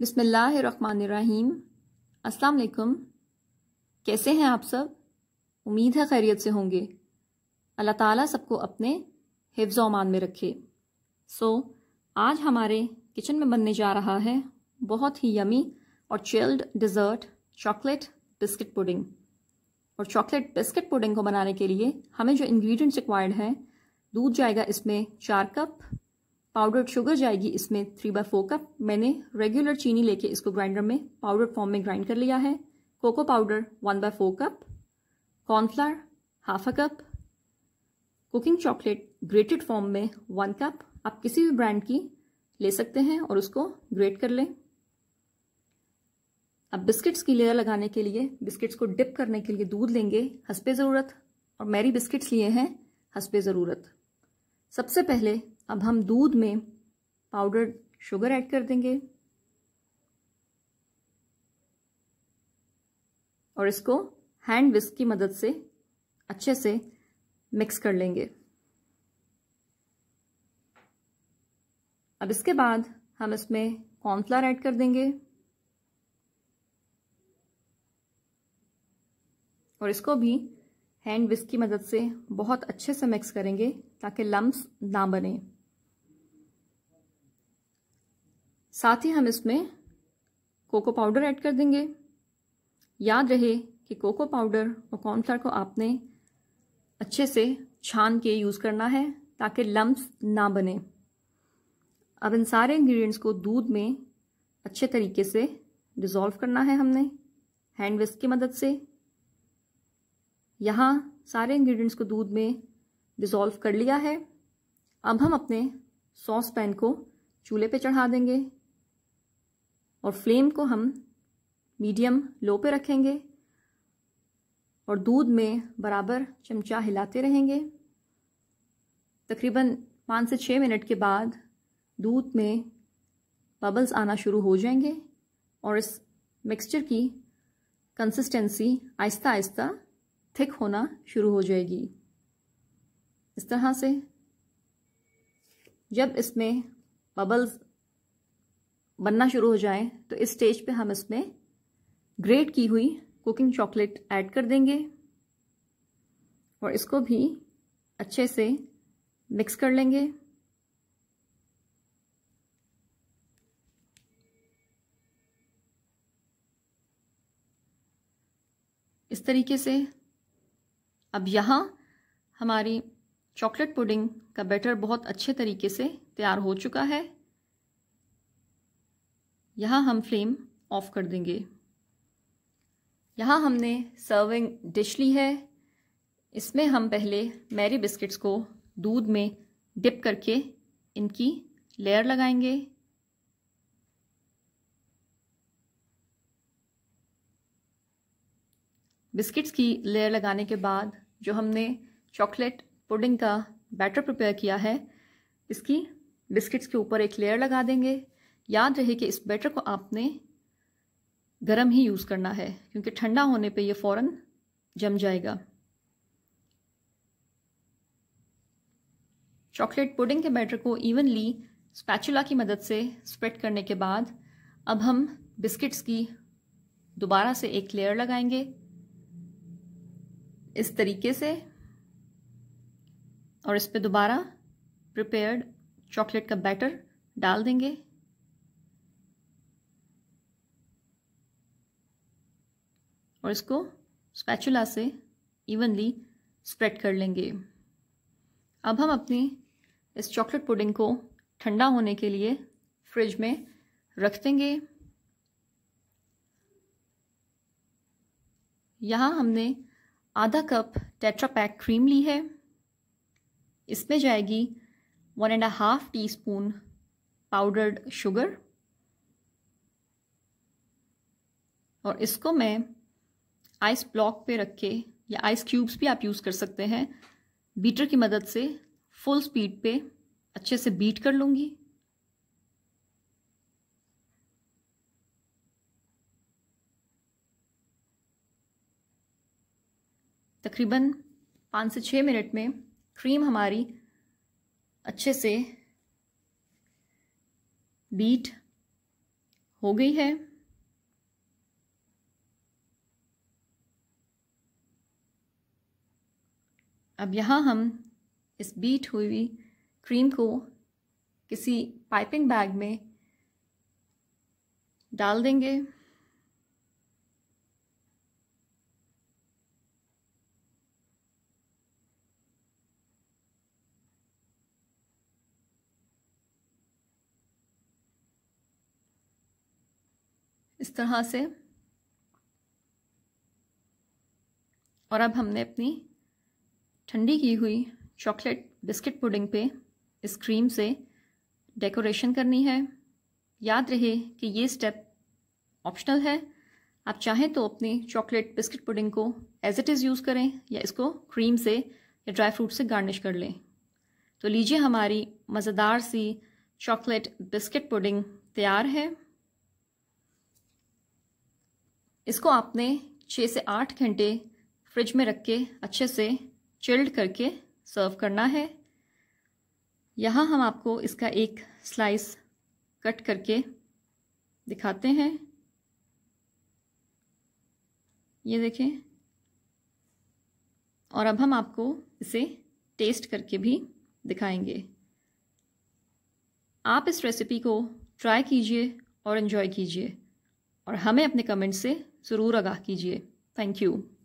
बिसमीम असलकुम कैसे हैं आप सब उम्मीद है खैरियत से होंगे अल्लाह ताला सबको अपने हिफ्ज़ अमान में रखे सो so, आज हमारे किचन में बनने जा रहा है बहुत ही यमी और chilled dessert chocolate biscuit pudding और चॉकलेट बिस्किट पुडिंग को बनाने के लिए हमें जो इंग्रेडिएंट्स रिक्वायर्ड हैं दूध जाएगा इसमें चार कप पाउडर्ड शुगर जाएगी इसमें थ्री बाय फोर कप मैंने रेगुलर चीनी लेके इसको ग्राइंडर में पाउडर फॉर्म में ग्राइंड कर लिया है cocoa powder one by four cup cornflour half a cup cooking chocolate grated form में वन कप आप किसी भी ब्रांड की ले सकते हैं और उसको ग्रेट कर लें अब बिस्किट्स की लेयर लगाने के लिए बिस्किट्स को डिप करने के लिए दूध लेंगे हंसपे ज़रूरत और मैरी बिस्किट्स लिए हैं हंसपे ज़रूरत सबसे पहले अब हम दूध में पाउडर्ड शुगर ऐड कर देंगे और इसको हैंड विस्क की मदद से अच्छे से मिक्स कर लेंगे अब इसके बाद हम इसमें कॉर्नफ्लावर ऐड कर देंगे और इसको भी हैंड विस्क की मदद से बहुत अच्छे से मिक्स करेंगे ताकि लम्ब ना बने साथ ही हम इसमें कोको पाउडर ऐड कर देंगे याद रहे कि कोको पाउडर और कॉर्नफ्लावर को आपने अच्छे से छान के यूज़ करना है ताकि लम्ब ना बने अब इन सारे इंग्रेडिएंट्स को दूध में अच्छे तरीके से डिज़ोल्व करना है हमने हैंड विस्क की मदद से यहाँ सारे इंग्रेडिएंट्स को दूध में डिज़ोल्व कर लिया है अब हम अपने सॉस पैन को चूल्हे पे चढ़ा देंगे और फ्लेम को हम मीडियम लो पे रखेंगे और दूध में बराबर चमचा हिलाते रहेंगे तकरीबन पाँच से छः मिनट के बाद दूध में बबल्स आना शुरू हो जाएंगे और इस मिक्सचर की कंसिस्टेंसी आहिस्ता आहिस्ता थिक होना शुरू हो जाएगी इस तरह से जब इसमें बबल्स बनना शुरू हो जाए तो इस स्टेज पे हम इसमें ग्रेट की हुई कुकिंग चॉकलेट ऐड कर देंगे और इसको भी अच्छे से मिक्स कर लेंगे इस तरीके से अब यहाँ हमारी चॉकलेट पुडिंग का बैटर बहुत अच्छे तरीके से तैयार हो चुका है यहाँ हम फ्लेम ऑफ कर देंगे यहाँ हमने सर्विंग डिश ली है इसमें हम पहले मैरी बिस्किट्स को दूध में डिप करके इनकी लेयर लगाएंगे बिस्किट्स की लेयर लगाने के बाद जो हमने चॉकलेट पुडिंग का बैटर प्रिपेयर किया है इसकी बिस्किट्स के ऊपर एक लेयर लगा देंगे याद रहे कि इस बैटर को आपने गर्म ही यूज़ करना है क्योंकि ठंडा होने पे ये फ़ौर जम जाएगा चॉकलेट पुडिंग के बैटर को इवनली स्पैचुला की मदद से स्प्रेड करने के बाद अब हम बिस्किट्स की दोबारा से एक लेयर लगाएंगे इस तरीके से और इस पे दोबारा प्रिपेयर्ड चॉकलेट का बैटर डाल देंगे और इसको स्पैचुला से इवनली स्प्रेड कर लेंगे अब हम अपनी इस चॉकलेट पुडिंग को ठंडा होने के लिए फ्रिज में रख देंगे यहाँ हमने आधा कप टेट्रा पैक क्रीम ली है इसमें जाएगी one and half teaspoon powdered sugar और इसको मैं आइस ब्लॉक पे रख के या आइस क्यूब्स भी आप यूज़ कर सकते हैं बीटर की मदद से फुल स्पीड पे अच्छे से बीट कर लूँगी तकरीबन पाँच से छः मिनट में क्रीम हमारी अच्छे से बीट हो गई है अब यहाँ हम इस बीट हुई क्रीम को किसी पाइपिंग बैग में डाल देंगे इस तरह से और अब हमने अपनी ठंडी की हुई चॉकलेट बिस्किट पुडिंग पे इस क्रीम से डेकोरेशन करनी है याद रहे कि ये स्टेप ऑप्शनल है आप चाहें तो अपनी चॉकलेट बिस्किट पुडिंग को एज इट इज़ यूज़ करें या इसको क्रीम से या ड्राई फ्रूट से गार्निश कर लें तो लीजिए हमारी मज़ेदार सी चॉकलेट बिस्किट पुडिंग तैयार है इसको आपने छः से आठ घंटे फ्रिज में रख के अच्छे से चिल्ड करके सर्व करना है यहाँ हम आपको इसका एक स्लाइस कट करके दिखाते हैं ये देखें और अब हम आपको इसे टेस्ट करके भी दिखाएंगे आप इस रेसिपी को ट्राई कीजिए और इन्जॉय कीजिए और हमें अपने कमेंट से ज़रूर आगाह कीजिए थैंक यू